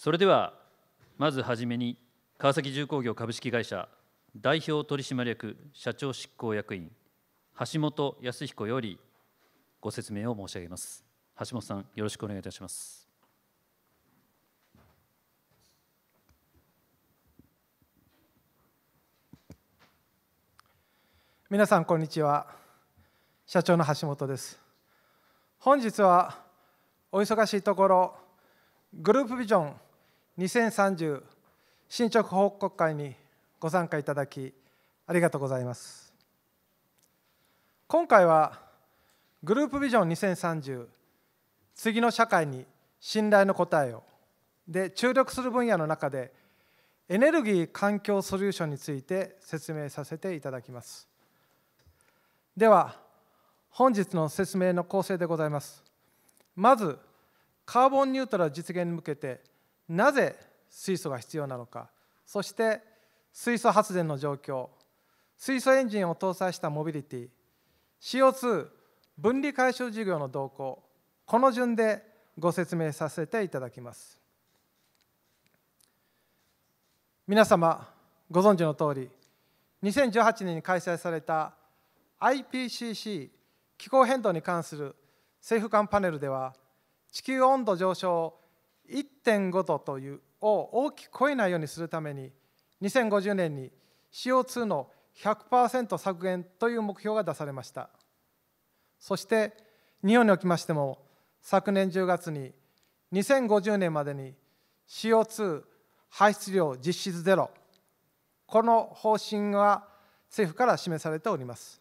それではまずはじめに川崎重工業株式会社代表取締役社長執行役員橋本康彦よりご説明を申し上げます橋本さんよろしくお願いいたしますみなさんこんにちは社長の橋本です本日はお忙しいところグループビジョン2030進捗報告会にご参加いただきありがとうございます今回はグループビジョン2030次の社会に信頼の答えをで注力する分野の中でエネルギー環境ソリューションについて説明させていただきますでは本日の説明の構成でございますまずカーボンニュートラル実現に向けてなぜ水素が必要なのかそして水素発電の状況水素エンジンを搭載したモビリティ CO2 分離回収事業の動向この順でご説明させていただきます皆様ご存知の通り2018年に開催された IPCC 気候変動に関する政府間パネルでは地球温度上昇を1.5度というを大きく超えないようにするために2050年に CO2 の100%削減という目標が出されましたそして日本におきましても昨年10月に2050年までに CO2 排出量実質ゼロこの方針は政府から示されております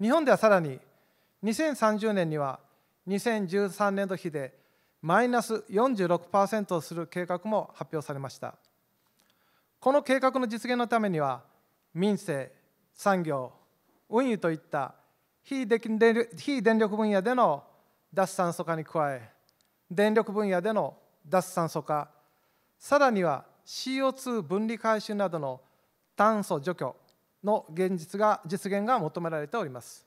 日本ではさらに2030年には2013年度比でマイナス46%をする計画も発表されましたこの計画の実現のためには民生産業運輸といった非電力分野での脱炭素化に加え電力分野での脱炭素化さらには CO2 分離回収などの炭素除去の現実が実現が求められております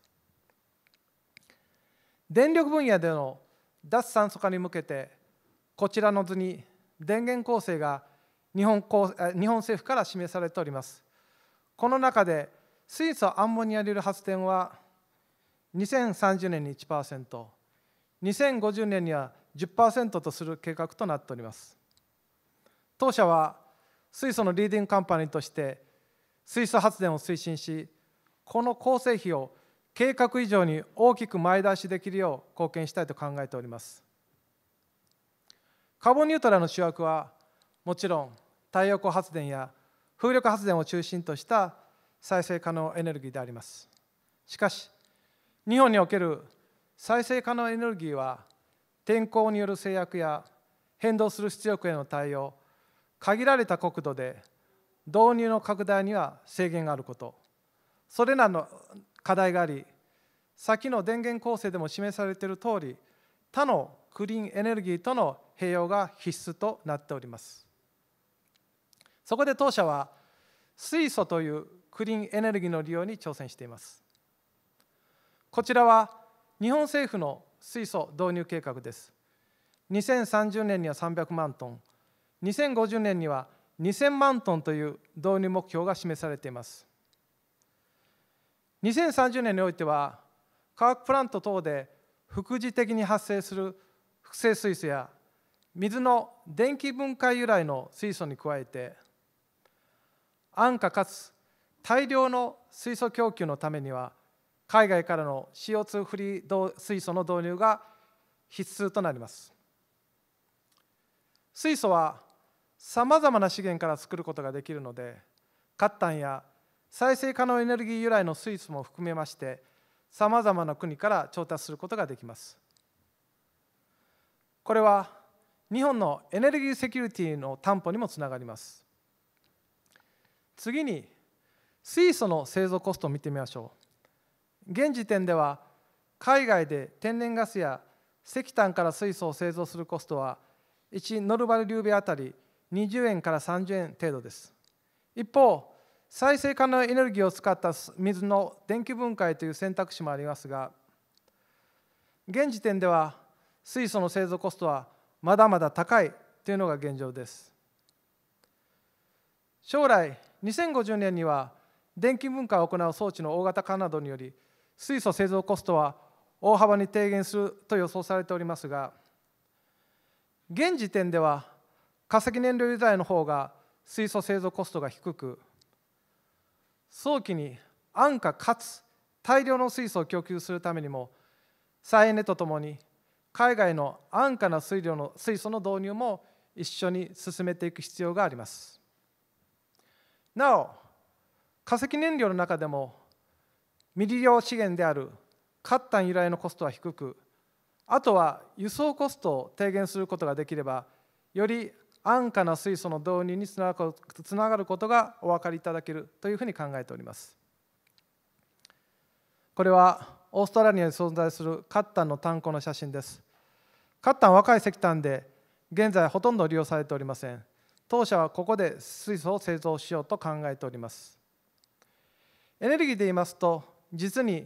電力分野での脱炭素化に向けてこちらの図に電源構成が日本日本政府から示されておりますこの中で水素アンモニアによる発電は2030年に 1%2050 年には10%とする計画となっております当社は水素のリーディングカンパニーとして水素発電を推進しこの構成費を計画以上に大きく前倒しできるよう貢献したいと考えておりますカーボンニュートラルの主役はもちろん太陽光発電や風力発電を中心とした再生可能エネルギーでありますしかし日本における再生可能エネルギーは天候による制約や変動する出力への対応限られた国土で導入の拡大には制限があることそれらの課題があり先の電源構成でも示されている通り他のクリーンエネルギーとの併用が必須となっておりますそこで当社は水素というクリーンエネルギーの利用に挑戦していますこちらは日本政府の水素導入計画です2030年には300万トン2050年には2000万トンという導入目標が示されています2030年においては化学プラント等で副次的に発生する複製水素や水の電気分解由来の水素に加えて安価かつ大量の水素供給のためには海外からの CO2 フリー水素の導入が必須となります水素はさまざまな資源から作ることができるので褐炭や再生可能エネルギー由来の水素も含めましてさまざまな国から調達することができますこれは日本のエネルギーセキュリティの担保にもつながります次に水素の製造コストを見てみましょう現時点では海外で天然ガスや石炭から水素を製造するコストは1ノルバルリューベあたり20円から30円程度です一方再生可能エネルギーを使った水の電気分解という選択肢もありますが現時点では水素の製造コストはまだまだ高いというのが現状です将来2050年には電気分解を行う装置の大型化などにより水素製造コストは大幅に低減すると予想されておりますが現時点では化石燃料由来の方が水素製造コストが低く早期に安価かつ大量の水素を供給するためにも再エネとともに海外の安価な水量の水素の導入も一緒に進めていく必要がありますなお化石燃料の中でも未利用資源であるカッタン由来のコストは低くあとは輸送コストを低減することができればより安価な水素の導入につながることがお分かりいただけるというふうに考えておりますこれはオーストラリアに存在するカッタンの炭鉱の写真ですカッタンは若い石炭で現在ほとんど利用されておりません当社はここで水素を製造しようと考えておりますエネルギーで言いますと実に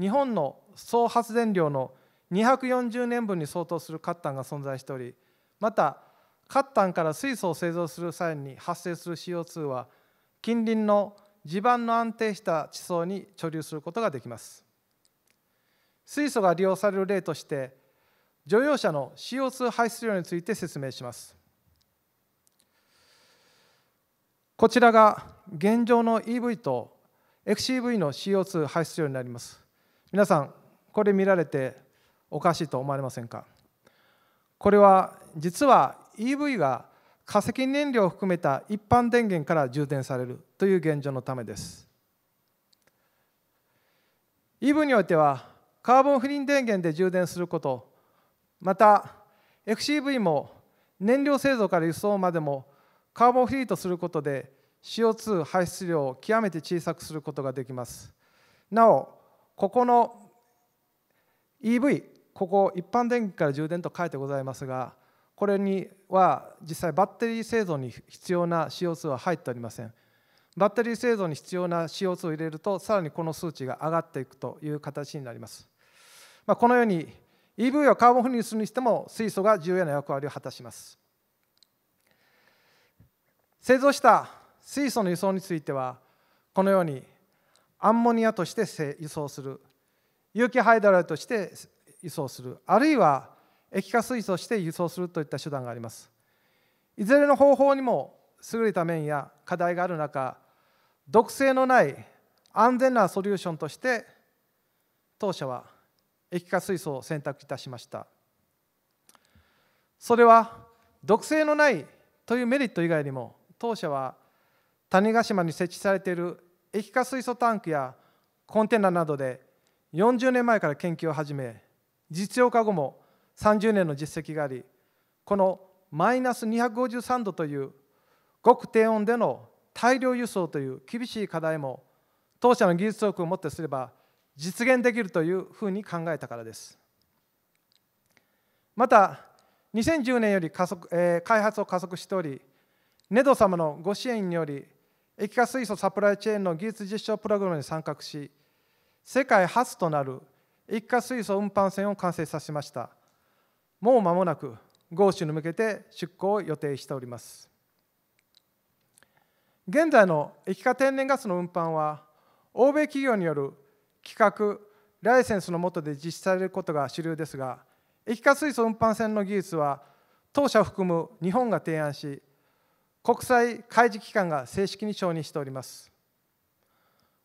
日本の総発電量の240年分に相当するカッタンが存在しておりまた褐炭から水素を製造する際に発生する CO2 は近隣の地盤の安定した地層に貯留することができます水素が利用される例として乗用車の CO2 排出量について説明しますこちらが現状の EV と XCV の CO2 排出量になります皆さんこれ見られておかしいと思われませんかこれは実は EV が化石燃料を含めた一般電源から充電されるという現状のためです EV においてはカーボン不倫電源で充電することまた FCV も燃料製造から輸送までもカーボンフリーとすることで CO2 排出量を極めて小さくすることができますなおここの EV ここ一般電源から充電と書いてございますがこれには実際バッテリー製造に必要な CO2 は入っておりませんバッテリー製造に必要な CO2 を入れるとさらにこの数値が上がっていくという形になります、まあ、このように EV をカーボンフリーにするにしても水素が重要な役割を果たします製造した水素の輸送についてはこのようにアンモニアとして輸送する有機ハイドライとして輸送するあるいは液化水素して輸送するといった手段がありますいずれの方法にも優れた面や課題がある中毒性のない安全なソリューションとして当社は液化水素を選択いたしましたそれは毒性のないというメリット以外にも当社は種子島に設置されている液化水素タンクやコンテナなどで40年前から研究を始め実用化後も30年の実績がありこのマイナス253度という極低温での大量輸送という厳しい課題も当社の技術力をもってすれば実現できるというふうに考えたからですまた2010年より加速、えー、開発を加速しておりネド様のご支援により液化水素サプライチェーンの技術実証プログラムに参画し世界初となる液化水素運搬船を完成させました。もう間もなく豪州に向けて出港を予定しております現在の液化天然ガスの運搬は欧米企業による規格ライセンスの下で実施されることが主流ですが液化水素運搬船の技術は当社を含む日本が提案し国際開示機関が正式に承認しております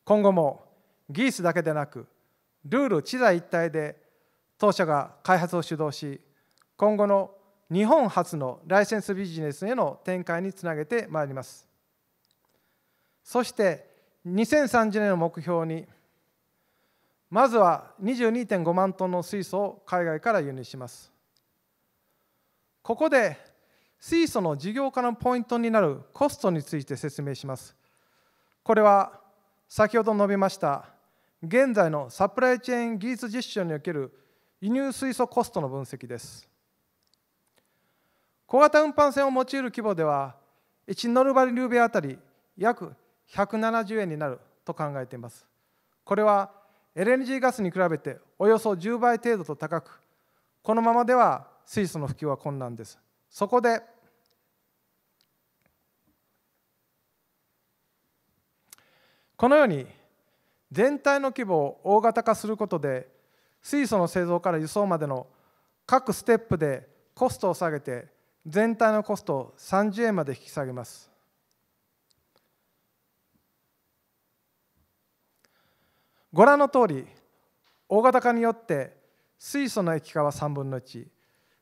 今後も技術だけでなくルール知財一体で当社が開発を主導し今後の日本初のライセンスビジネスへの展開につなげてまいりますそして2030年の目標にまずは22.5万トンの水素を海外から輸入しますここで水素の事業化のポイントになるコストについて説明しますこれは先ほど述べました現在のサプライチェーン技術実証における輸入水素コストの分析です小型運搬船を用いる規模では1ノルバリルベあたり約170円になると考えていますこれは LNG ガスに比べておよそ10倍程度と高くこのままでは水素の普及は困難ですそこでこのように全体の規模を大型化することで水素の製造から輸送までの各ステップでコストを下げて全体のコストを30円まで引き下げますご覧の通り大型化によって水素の液化は3分の1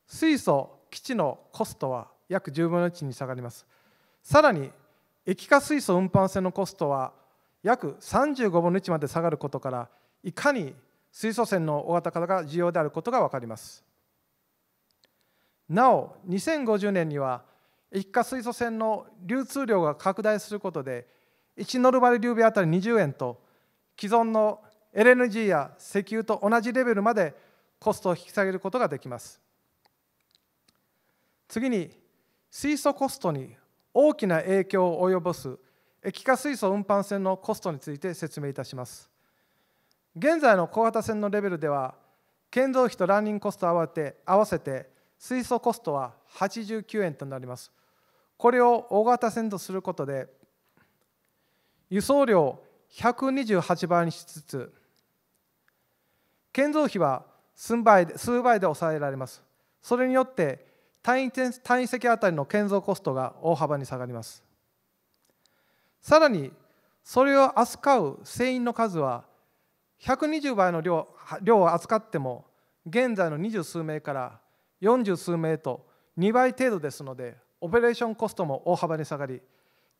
水素基地のコストは約10分の1に下がりますさらに液化水素運搬船のコストは約35分の1まで下がることからいかに水素船の大型化が重要であることが分かりますなお2050年には一過水素船の流通量が拡大することで1ノルマルリューベあたり20円と既存の LNG や石油と同じレベルまでコストを引き下げることができます次に水素コストに大きな影響を及ぼす液化水素運搬船のコストについて説明いたします現在の小型船のレベルでは建造費とランニングコスト合わせて合わせて水素コストは89円となりますこれを大型船とすることで輸送量128倍にしつつ建造費は数倍で抑えられますそれによって単位単位席あたりの建造コストが大幅に下がりますさらにそれを扱う船員の数は120倍の量量を扱っても現在の二十数名から40数名と2倍程度ですのでオペレーションコストも大幅に下がり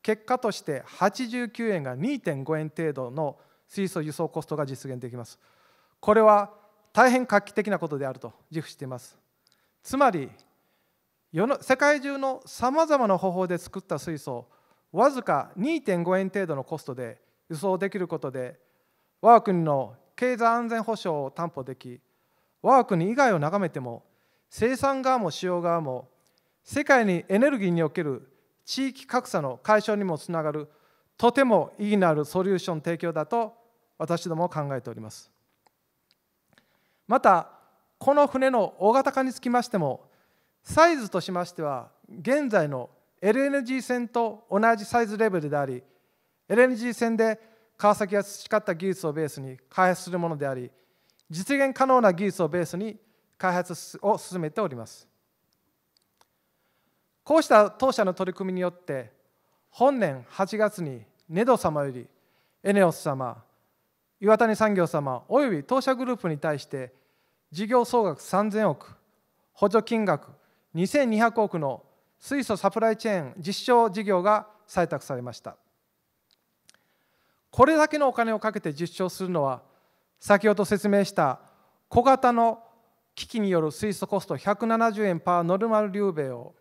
結果として89円が2.5円程度の水素輸送コストが実現できますこれは大変画期的なことであると自負していますつまり世界中のさまざまな方法で作った水素をわずか2.5円程度のコストで輸送できることで我が国の経済安全保障を担保でき我が国以外を眺めても生産側も使用側も世界にエネルギーにおける地域格差の解消にもつながるとても意義のあるソリューション提供だと私ども考えておりますまたこの船の大型化につきましてもサイズとしましては現在の LNG 船と同じサイズレベルであり LNG 船で川崎が培った技術をベースに開発するものであり実現可能な技術をベースに開発を進めておりますこうした当社の取り組みによって本年8月にネド様よりエネオス様岩谷産業様および当社グループに対して事業総額3000億補助金額2200億の水素サプライチェーン実証事業が採択されましたこれだけのお金をかけて実証するのは先ほど説明した小型の危機による水素コスト170円パーノルマルリューベを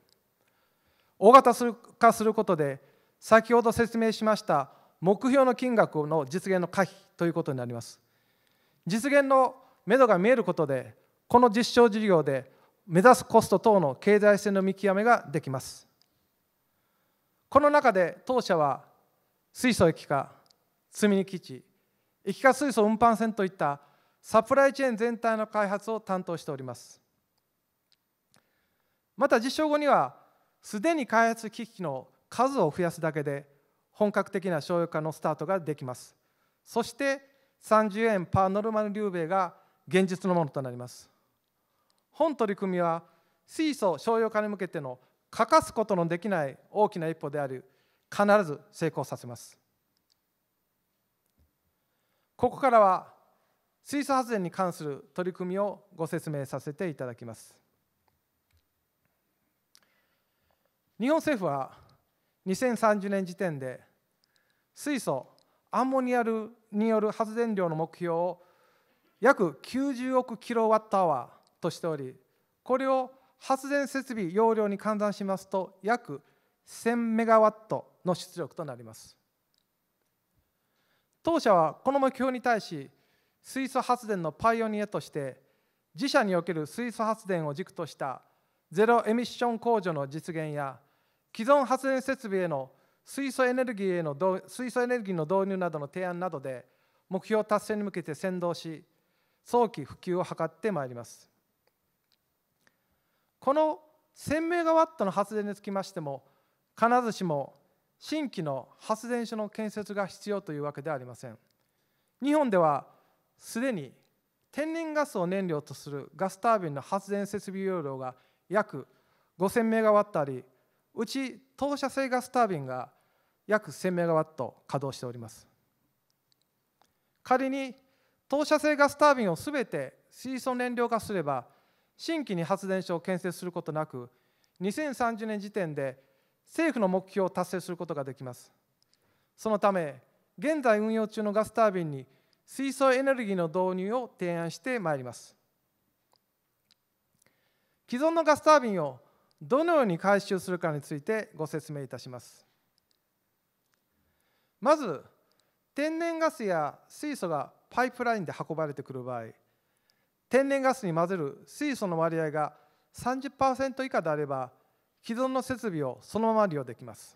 大型化することで先ほど説明しました目標の金額の実現の可否ということになります実現のめどが見えることでこの実証事業で目指すコスト等の経済性の見極めができますこの中で当社は水素液化積み荷基地液化水素運搬船といったサプライチェーン全体の開発を担当しておりますまた実証後にはすでに開発機器の数を増やすだけで本格的な商用化のスタートができますそして30円パーノルマル流米が現実のものとなります本取り組みは水素商用化に向けての欠かすことのできない大きな一歩であり必ず成功させますここからは水素発電に関する取り組みをご説明させていただきます日本政府は2030年時点で水素アンモニアルによる発電量の目標を約90億キロワットアワーとしておりこれを発電設備容量に換算しますと約1000メガワットの出力となります当社はこの目標に対し水素発電のパイオニアとして自社における水素発電を軸としたゼロエミッション控除の実現や既存発電設備への水素エネルギーへの水素エネルギーの導入などの提案などで目標達成に向けて先導し早期普及を図ってまいりますこの1000メガワットの発電につきましても必ずしも新規の発電所の建設が必要というわけではありません日本ではすでに天然ガスを燃料とするガスタービンの発電設備容量が約5000メガワットありうち当射性ガスタービンが約1000メガワット稼働しております仮に当射性ガスタービンをすべて水素燃料化すれば新規に発電所を建設することなく2030年時点で政府の目標を達成することができますそのため現在運用中のガスタービンに水素エネルギーの導入を提案してまいります既存のガスタービンをどのように回収するかについてご説明いたしますまず天然ガスや水素がパイプラインで運ばれてくる場合天然ガスに混ぜる水素の割合が30%以下であれば既存の設備をそのまま利用できます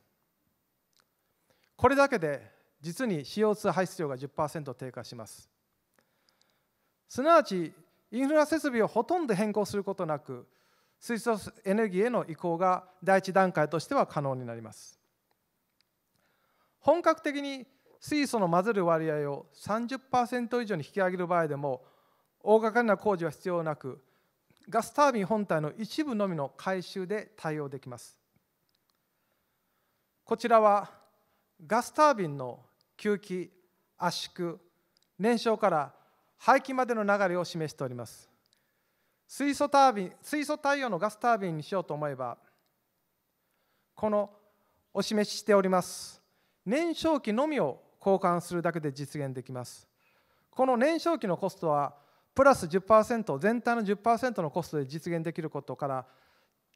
これだけで実に CO2 排出量が10%低下しますすなわちインフラ設備をほとんど変更することなく水素エネルギーへの移行が第一段階としては可能になります本格的に水素の混ぜる割合を30%以上に引き上げる場合でも大掛かりな工事は必要なくガスタービン本体の一部のみの回収で対応できますこちらはガスタービンの吸気圧縮燃焼から排気までの流れを示しております水素タービン水素太陽のガスタービンにしようと思えばこのお示ししております燃焼器のみを交換するだけで実現できますこの燃焼器のコストはプラス10%全体の10%のコストで実現できることから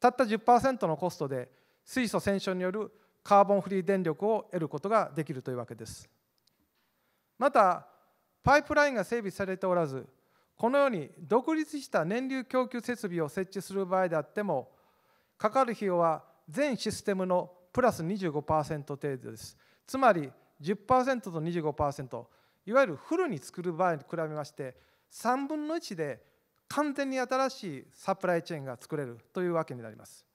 たった10%のコストで水素洗浄によるカーボンフリー電力を得ることができるというわけです。またパイプラインが整備されておらずこのように独立した燃料供給設備を設置する場合であってもかかる費用は全システムのプラス25%程度ですつまり10%と25%いわゆるフルに作る場合に比べまして3分の1で完全に新しいサプライチェーンが作れるというわけになります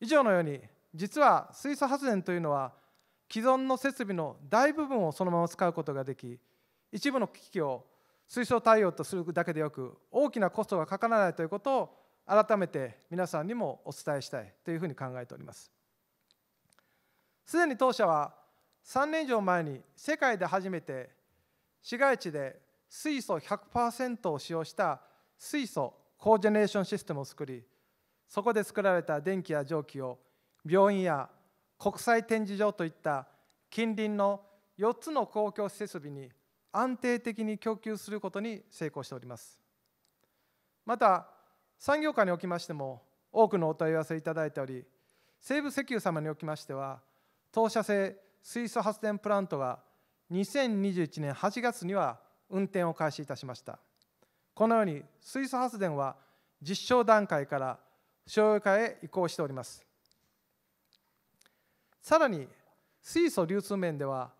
以上のように実は水素発電というのは既存の設備の大部分をそのまま使うことができ一部の機器を水素対応とするだけでよく大きなコストがかからないということを改めて皆さんにもお伝えしたいというふうに考えておりますすでに当社は3年以上前に世界で初めて市街地で水素100%を使用した水素コージェネレーションシステムを作りそこで作られた電気や蒸気を病院や国際展示場といった近隣の4つの公共設備に安定的に供給することに成功しておりますまた産業界におきましても多くのお問い合わせいただいており西部石油様におきましては当社製水素発電プラントが2021年8月には運転を開始いたしましたこのように水素発電は実証段階から商用化へ移行しておりますさらに水素流通面では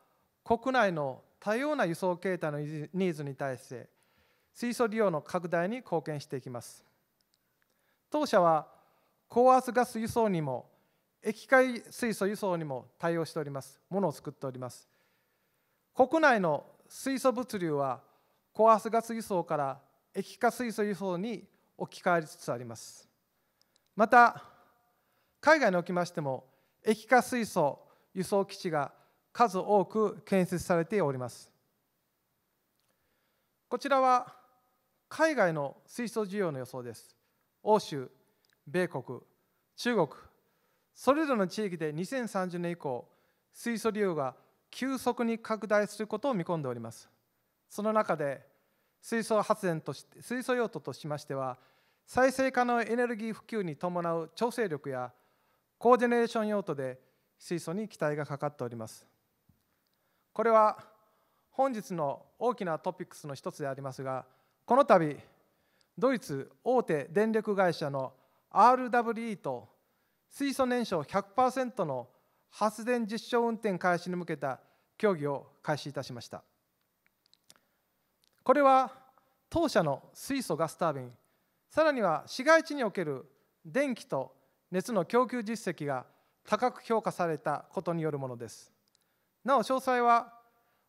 国内の多様な輸送形態のニーズに対して水素利用の拡大に貢献していきます当社は高圧ガス輸送にも液化水素輸送にも対応しておりますものを作っております国内の水素物流は高圧ガス輸送から液化水素輸送に置き換わりつつありますまた海外におきましても液化水素輸送基地が数多く建設されておりますこちらは海外の水素需要の予想です欧州米国中国それぞれの地域で2030年以降水素利用が急速に拡大することを見込んでおりますその中で水素発電として水素用途としましては再生可能エネルギー普及に伴う調整力やコーディネーション用途で水素に期待がかかっておりますこれは本日の大きなトピックスの一つでありますがこの度ドイツ大手電力会社の RWE と水素燃焼100%の発電実証運転開始に向けた協議を開始いたしましたこれは当社の水素ガスタービンさらには市街地における電気と熱の供給実績が高く評価されたことによるものですなお詳細は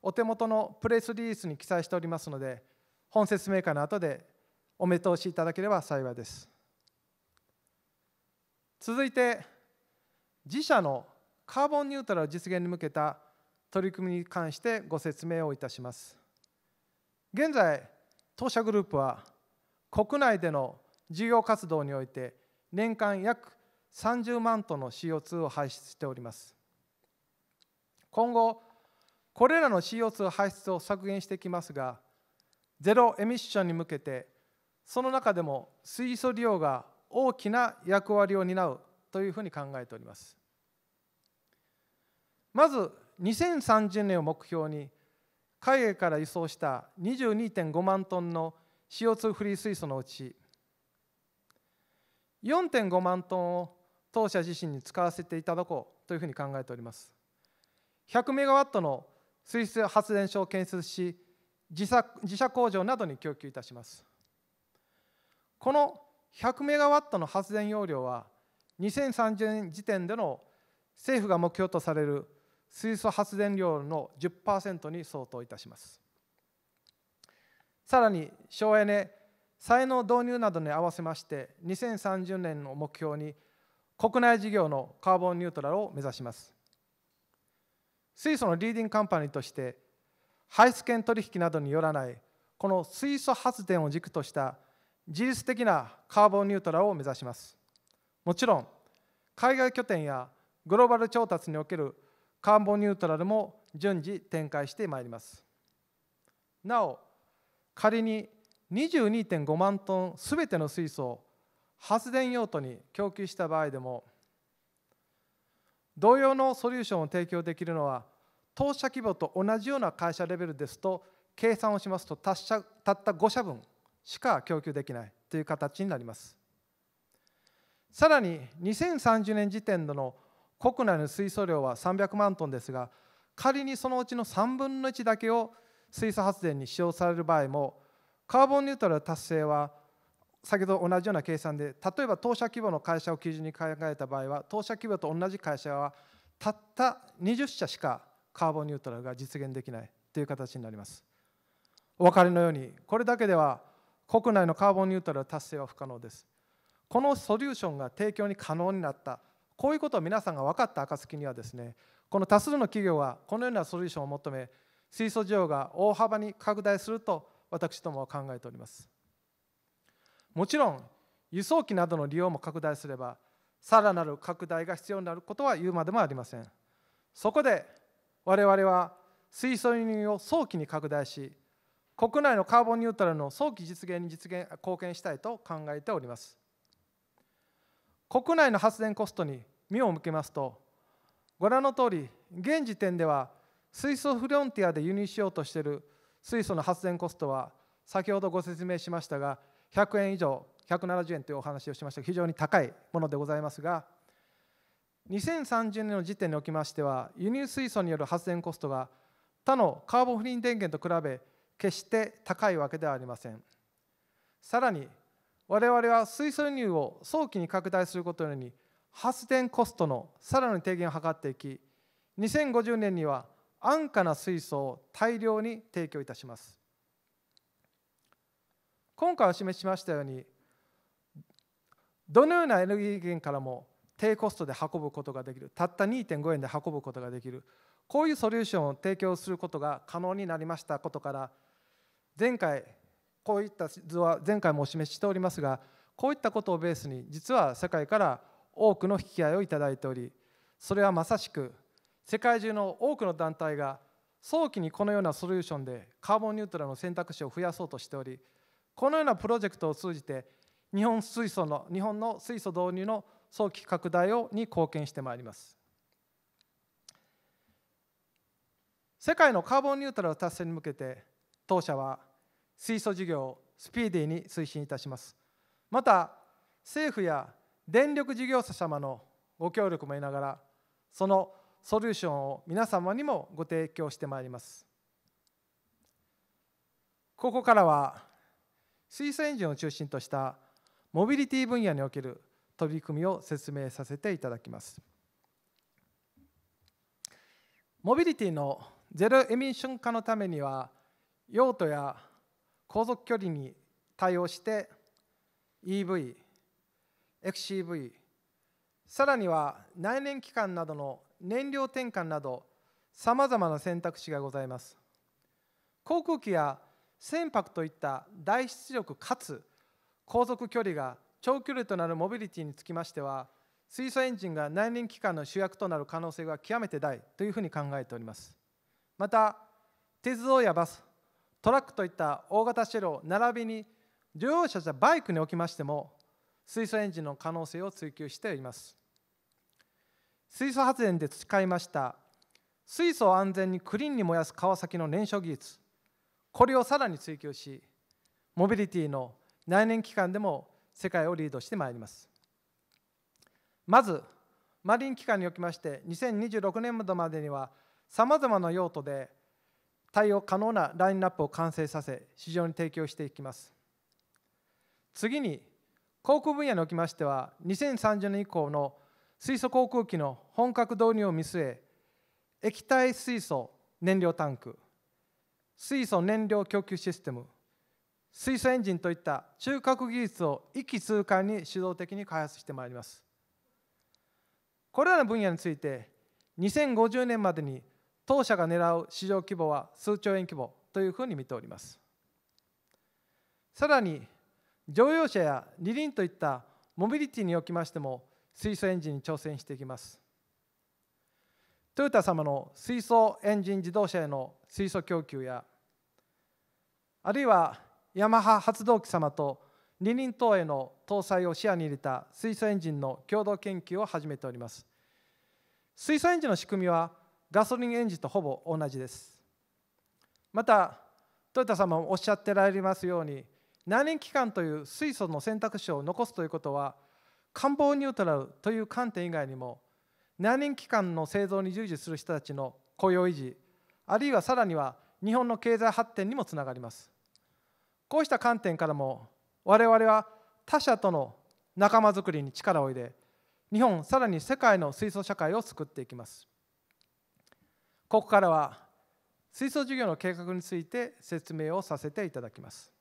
お手元のプレスリリースに記載しておりますので本説明会の後でお目通しいただければ幸いです続いて自社のカーボンニュートラル実現に向けた取り組みに関してご説明をいたします現在当社グループは国内での事業活動において年間約30万トンの CO2 を排出しております今後これらの CO2 排出を削減していきますがゼロエミッションに向けてその中でも水素利用が大きな役割を担うというふうに考えておりますまず2030年を目標に海外から輸送した22.5万トンの CO2 フリー水素のうち4.5万トンを当社自身に使わせていただこうというふうに考えております100メガワットの水素発電所を建設し自社自社工場などに供給いたしますこの100メガワットの発電容量は2030年時点での政府が目標とされる水素発電量の10%に相当いたしますさらに省エネ再能導入などに合わせまして2030年の目標に国内事業のカーボンニュートラルを目指します水素のリーディングカンパニーとして排出権取引などによらないこの水素発電を軸とした自律的なカーボンニュートラルを目指しますもちろん海外拠点やグローバル調達におけるカーボンニュートラルも順次展開してまいりますなお仮に22.5万トンすべての水素を発電用途に供給した場合でも同様のソリューションを提供できるのは当社規模と同じような会社レベルですと計算をしますとたった5社分しか供給できないという形になりますさらに2030年時点の国内の水素量は300万トンですが仮にそのうちの3分の1だけを水素発電に使用される場合もカーボンニュートラル達成は先ほど同じような計算で例えば当社規模の会社を基準に考えた場合は当社規模と同じ会社はたった20社しかカーボンニュートラルが実現できないという形になりますお分かりのようにこれだけでは国内のカーボンニュートラル達成は不可能ですこのソリューションが提供に可能になったこういうことを皆さんが分かった暁にはですねこの多数の企業がこのようなソリューションを求め水素需要が大幅に拡大すると私どもは考えておりますもちろん輸送機などの利用も拡大すればさらなる拡大が必要になることは言うまでもありませんそこで我々は水素輸入を早期に拡大し国内のカーボンニュートラルの早期実現に実現貢献したいと考えております国内の発電コストに目を向けますとご覧の通り現時点では水素フロンティアで輸入しようとしている水素の発電コストは先ほどご説明しましたが100円以上170円というお話をしましたが非常に高いものでございますが2030年の時点におきましては輸入水素による発電コストが他のカーボンフリー電源と比べ決して高いわけではありませんさらに我々は水素輸入を早期に拡大することに発電コストのさらなる低減を図っていき2050年には安価な水素を大量に提供いたします今回お示ししましたようにどのようなエネルギー源からも低コストで運ぶことができるたった2.5円で運ぶことができるこういうソリューションを提供することが可能になりましたことから前回こういった図は前回もお示ししておりますがこういったことをベースに実は世界から多くの引き合いをいただいておりそれはまさしく世界中の多くの団体が早期にこのようなソリューションでカーボンニュートラルの選択肢を増やそうとしておりこのようなプロジェクトを通じて日本水素の日本の水素導入の早期拡大をに貢献してまいります世界のカーボンニュートラル達成に向けて当社は水素事業をスピーディーに推進いたしますまた政府や電力事業者様のご協力も得ながらそのソリューションを皆様にもご提供してまいりますここからは水素エンジンを中心としたモビリティ分野における取り組みを説明させていただきます。モビリティのゼロエミッション化のためには用途や航続距離に対応して EV、XCV、さらには内燃機関などの燃料転換などさまざまな選択肢がございます。航空機や船舶といった大出力かつ航続距離が長距離となるモビリティにつきましては水素エンジンが内輪機関の主役となる可能性が極めて大というふうに考えておりますまた鉄道やバストラックといった大型車両並びに乗用車やバイクにおきましても水素エンジンの可能性を追求しております水素発電で培いました水素を安全にクリーンに燃やす川崎の燃焼技術これをさらに追求しモビリティの内燃機関でも世界をリードしてまいりますまずマリン機関におきまして2026年度までにはさまざまな用途で対応可能なラインナップを完成させ市場に提供していきます次に航空分野におきましては2030年以降の水素航空機の本格導入を見据え液体水素燃料タンク水素燃料供給システム水素エンジンといった中核技術を一気通貫に主導的に開発してまいりますこれらの分野について2050年までに当社が狙う市場規模は数兆円規模というふうに見ておりますさらに乗用車や二輪といったモビリティにおきましても水素エンジンに挑戦していきますトヨタ様の水素エンジン自動車への水素供給やあるいはヤマハ発動機様と二輪等への搭載を視野に入れた水素エンジンの共同研究を始めております水素エンジンの仕組みはガソリンエンジンとほぼ同じですまたトヨタ様もおっしゃってられますように何燃機関という水素の選択肢を残すということは官房ニュートラルという観点以外にも何民機関の製造に従事する人たちの雇用維持あるいはさらには日本の経済発展にもつながりますこうした観点からも我々は他社との仲間づくりに力を入れ日本さらに世界の水素社会を作っていきますここからは水素事業の計画について説明をさせていただきます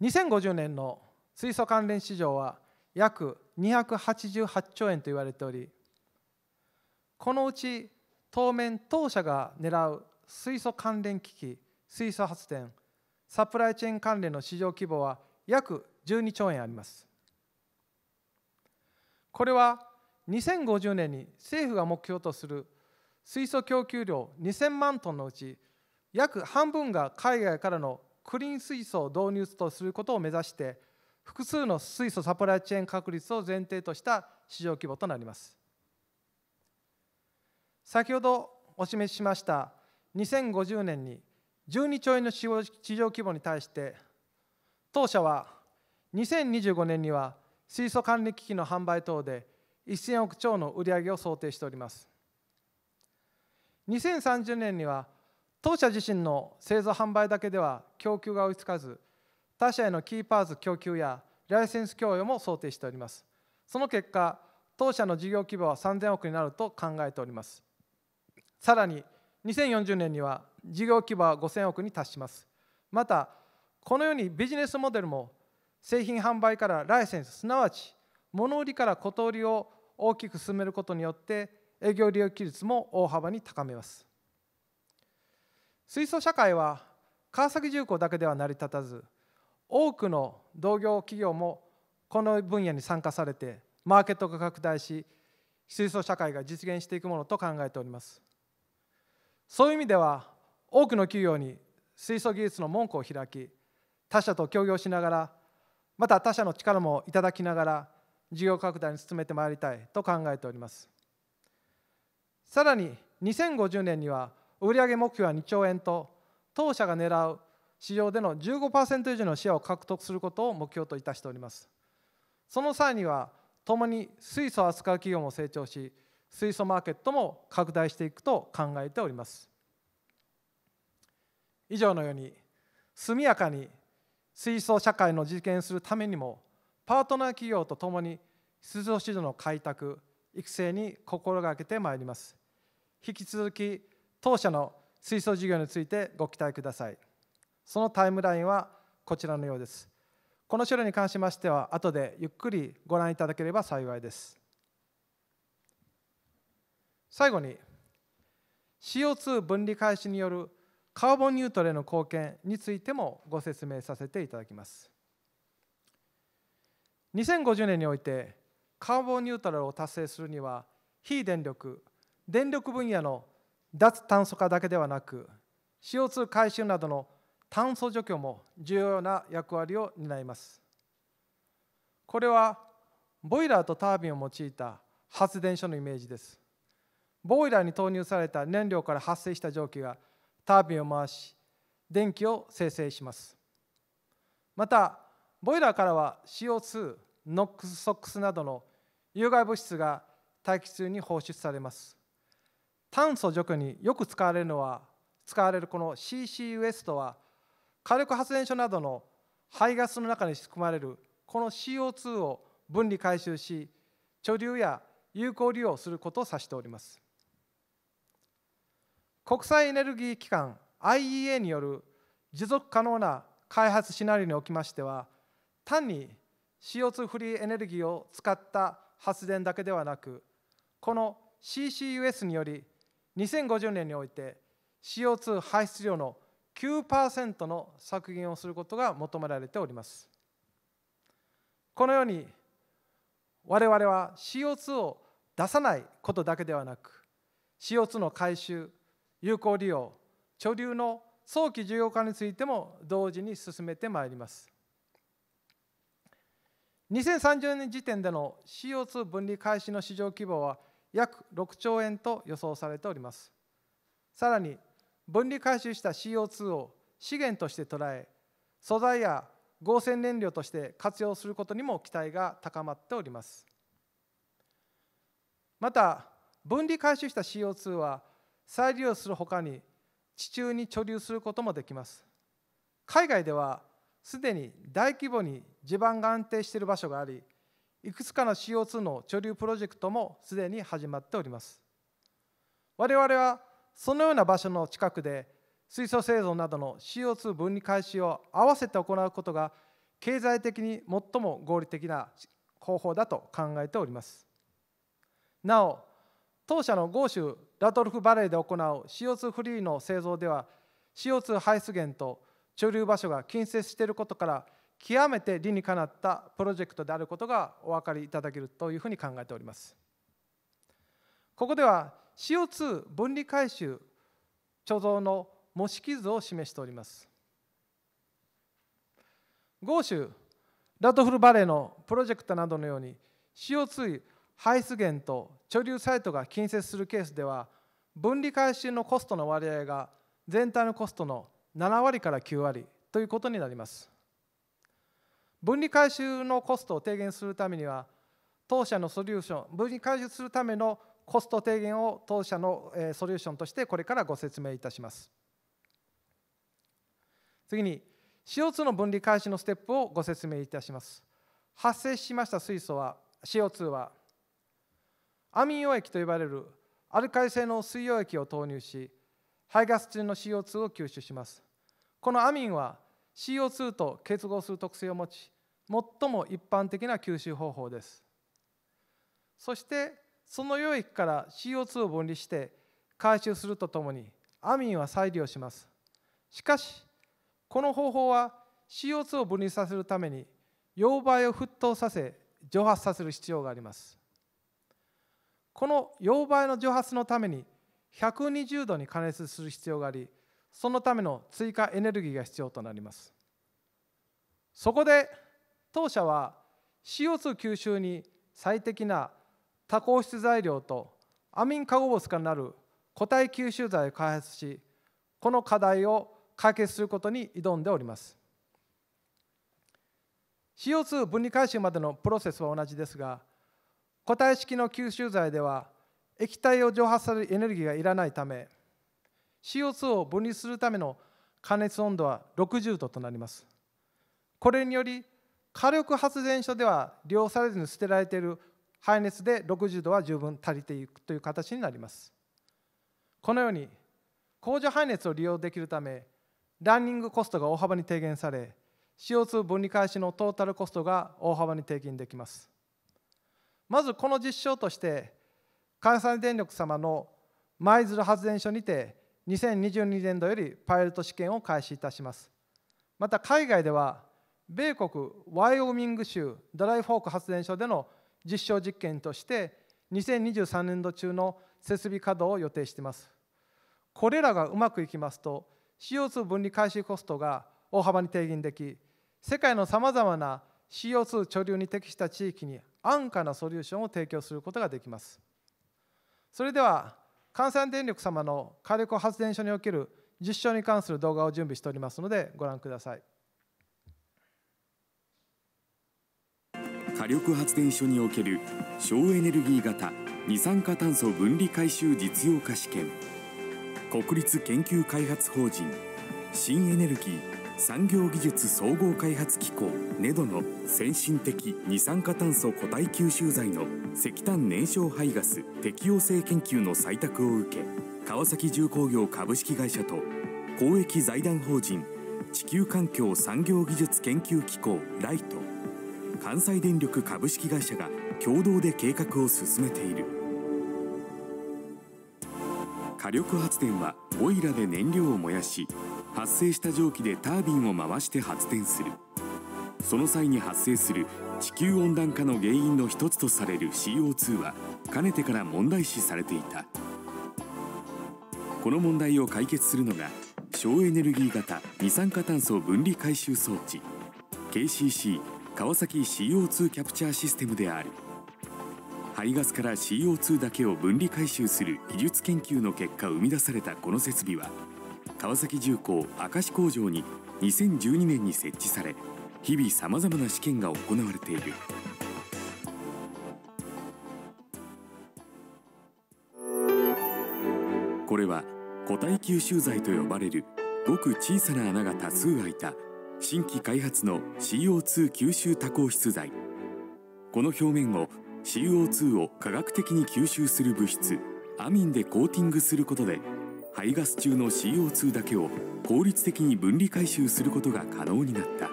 2050年の水素関連市場は約288兆円と言われておりこのうち当面当社が狙う水素関連機器水素発電サプライチェーン関連の市場規模は約12兆円ありますこれは2050年に政府が目標とする水素供給量2000万トンのうち約半分が海外からのクリーン水素を導入とすることを目指して複数の水素サプライチェーン確立を前提とした市場規模となります先ほどお示ししました2050年に12兆円の市場規模に対して当社は2025年には水素管理機器の販売等で1000億兆の売り上げを想定しております2030年には当社自身の製造販売だけでは供給が追いつかず他社へのキーパーズ供給やライセンス供与も想定しておりますその結果当社の事業規模は3000億になると考えておりますさらに2040年には事業規模は5000億に達しますまたこのようにビジネスモデルも製品販売からライセンスすなわち物売りから小売りを大きく進めることによって営業利益率も大幅に高めます水素社会は川崎重工だけでは成り立たず多くの同業企業もこの分野に参加されてマーケットが拡大し水素社会が実現していくものと考えておりますそういう意味では多くの企業に水素技術の門戸を開き他社と協業しながらまた他社の力もいただきながら事業拡大に進めてまいりたいと考えておりますさらに2050年には売上目標は2兆円と当社が狙う市場での15%以上のシェアを獲得することを目標といたしておりますその際には共に水素を扱う企業も成長し水素マーケットも拡大していくと考えております以上のように速やかに水素社会の実現するためにもパートナー企業とともに出素市場の開拓育成に心がけてまいります引き続き当社の水素事業についてご期待ください。そのタイムラインはこちらのようですこの資料に関しましては後でゆっくりご覧いただければ幸いです最後に CO2 分離開始によるカーボンニュートラルの貢献についてもご説明させていただきます2050年においてカーボンニュートラルを達成するには非電力電力分野の脱炭素化だけではなく CO2 回収などの炭素除去も重要な役割を担いますこれはボイラーとタービンを用いた発電所のイメージですボイラーに投入された燃料から発生した蒸気がタービンを回し電気を生成しますまたボイラーからは CO2 ノックスソックスなどの有害物質が大気中に放出されます炭素除去によく使われるのは使われるこの CC ウエストは火力発電所などの排ガスの中に含まれるこの CO2 を分離回収し貯留や有効利用することを指しております国際エネルギー機関 IEA による持続可能な開発シナリオにおきましては単に CO2 フリーエネルギーを使った発電だけではなくこの CCUS により2050年において CO2 排出量の9%の削減をすることが求められておりますこのように我々は CO2 を出さないことだけではなく CO2 の回収有効利用貯留の早期需要化についても同時に進めてまいります2030年時点での CO2 分離開始の市場規模は約6兆円と予想されておりますさらに分離回収した CO2 を資源として捉え素材や合成燃料として活用することにも期待が高まっておりますまた分離回収した CO2 は再利用するほかに地中に貯留することもできます海外ではすでに大規模に地盤が安定している場所がありいくつかの CO2 の貯留プロジェクトもすでに始まっております我々はそのような場所の近くで水素製造などの CO2 分離開始を合わせて行うことが経済的に最も合理的な方法だと考えておりますなお当社の豪州ラトルフバレーで行う CO2 フリーの製造では CO2 排出源と貯留場所が近接していることから極めて理にかなったプロジェクトであることがお分かりいただけるというふうに考えておりますここでは CO2 分離回収貯蔵の模式図を示しております豪州ラトフルバレーのプロジェクトなどのように CO2 排出源と貯留サイトが近接するケースでは分離回収のコストの割合が全体のコストの7割から9割ということになります分離回収のコストを低減するためには当社のソリューション分離回収するためのコスト低減を当社のソリューションとしてこれからご説明いたします次に CO2 の分離開始のステップをご説明いたします発生しました水素は CO2 はアミン溶液と呼ばれるアルカリ性の水溶液を投入し排ガス中の CO2 を吸収しますこのアミンは CO2 と結合する特性を持ち最も一般的な吸収方法ですそしてその溶液から CO2 を分離して回収するとともにアミンは再利用しますしかしこの方法は CO2 を分離させるために溶媒を沸騰させ蒸発させる必要がありますこの溶媒の蒸発のために120度に加熱する必要がありそのための追加エネルギーが必要となりますそこで当社は CO2 吸収に最適な多孔質材料とアミン化合物からなる固体吸収剤を開発しこの課題を解決することに挑んでおります CO2 分離回収までのプロセスは同じですが固体式の吸収剤では液体を蒸発されるエネルギーがいらないため CO2 を分離するための加熱温度は60度となりますこれにより火力発電所では利用されずに捨てられている排熱で60度は十分足りていくという形になりますこのように工場排熱を利用できるためランニングコストが大幅に低減され CO2 分離開始のトータルコストが大幅に低減できますまずこの実証として関西電力様の舞鶴発電所にて2022年度よりパイロット試験を開始いたしますまた海外では米国ワイオミング州ドライフォーク発電所での実証実験として2023年度中の設備稼働を予定していますこれらがうまくいきますと CO2 分離回収コストが大幅に低減でき世界のさまざまな CO2 貯留に適した地域に安価なソリューションを提供することができますそれでは関西電力様の火力発電所における実証に関する動画を準備しておりますのでご覧ください火力発電所における省エネルギー型二酸化炭素分離回収実用化試験国立研究開発法人新エネルギー産業技術総合開発機構 NEDO の先進的二酸化炭素固体吸収剤の石炭燃焼排ガス適用性研究の採択を受け川崎重工業株式会社と公益財団法人地球環境産業技術研究機構ライト関西電力株式会社が共同で計画を進めている火力発電はボイラで燃料を燃やし発生した蒸気でタービンを回して発電するその際に発生する地球温暖化の原因の一つとされる CO2 はかねてから問題視されていたこの問題を解決するのが省エネルギー型二酸化炭素分離回収装置 KCC 川崎 CO2 キャプチャーシステムである排ガスから CO2 だけを分離回収する技術研究の結果生み出されたこの設備は川崎重工明石工場に2012年に設置され日々さまざまな試験が行われている。これは固体吸収剤と呼ばれるごく小さな穴が多数開いた新規開発の CO2 吸収多孔質材この表面を CO2 を科学的に吸収する物質アミンでコーティングすることで排ガス中の CO2 だけを効率的に分離回収することが可能になった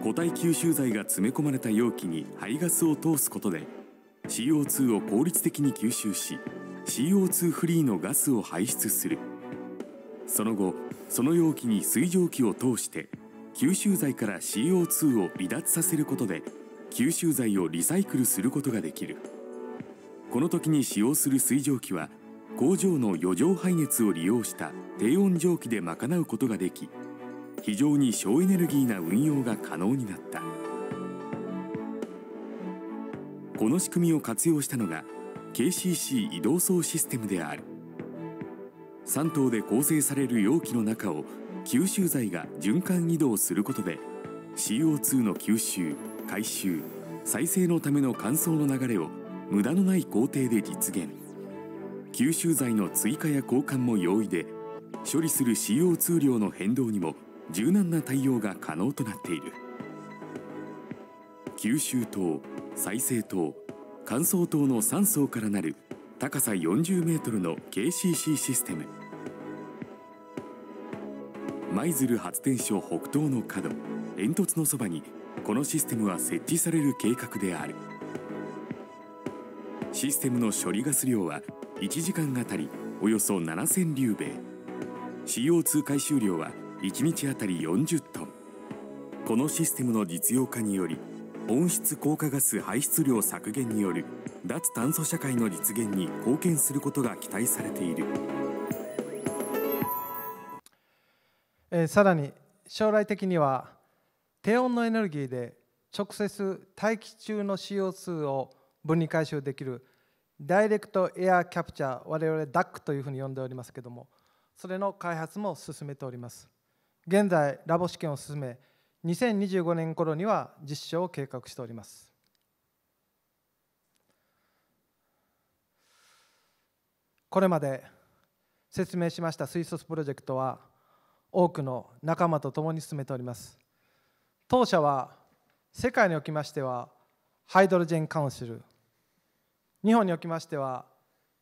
固体吸収剤が詰め込まれた容器に排ガスを通すことで CO2 を効率的に吸収し CO2 フリーのガスを排出する。その後その容器に水蒸気を通して吸収剤から CO2 を離脱させることで吸収剤をリサイクルすることができるこの時に使用する水蒸気は工場の余剰排熱を利用した低温蒸気で賄うことができ非常に省エネルギーな運用が可能になったこの仕組みを活用したのが KCC 移動層システムである3頭で構成される容器の中を吸収材が循環移動することで CO2 の吸収回収再生のための乾燥の流れを無駄のない工程で実現吸収材の追加や交換も容易で処理する CO2 量の変動にも柔軟な対応が可能となっている吸収塔再生塔乾燥塔の3層からなる高さ40メートルの KCC システム舞鶴発電所北東の角煙突のそばにこのシステムは設置される計画であるシステムの処理ガス量は1時間あたりおよそ7000リューベイ CO2 回収量は1日あたり40トンこのシステムの実用化により温室効果ガス排出量削減による脱炭素社会の実現に貢献することが期待されている。さらに将来的には低温のエネルギーで直接大気中の CO2 を分離回収できるダイレクトエアキャプチャー我々 DAC というふうに呼んでおりますけどもそれの開発も進めております現在ラボ試験を進め2025年頃には実証を計画しておりますこれまで説明しました水素プロジェクトは多くの仲間と共に進めております当社は世界におきましてはハイドロジェンカウンシル日本におきましては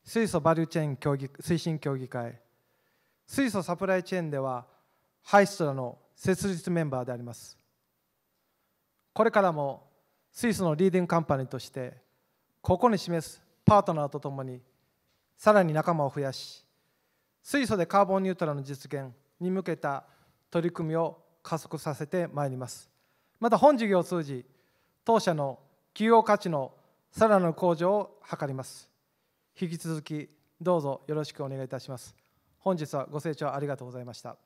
水素バリューチェーン協議推進協議会水素サプライチェーンではハイストラの設立メンバーでありますこれからも水素のリーディングカンパニーとしてここに示すパートナーとともにさらに仲間を増やし水素でカーボンニュートラルの実現に向けた取り組みを加速させてまいりますまた本事業を通じ当社の企業価値のさらなる向上を図ります引き続きどうぞよろしくお願いいたします本日はご清聴ありがとうございました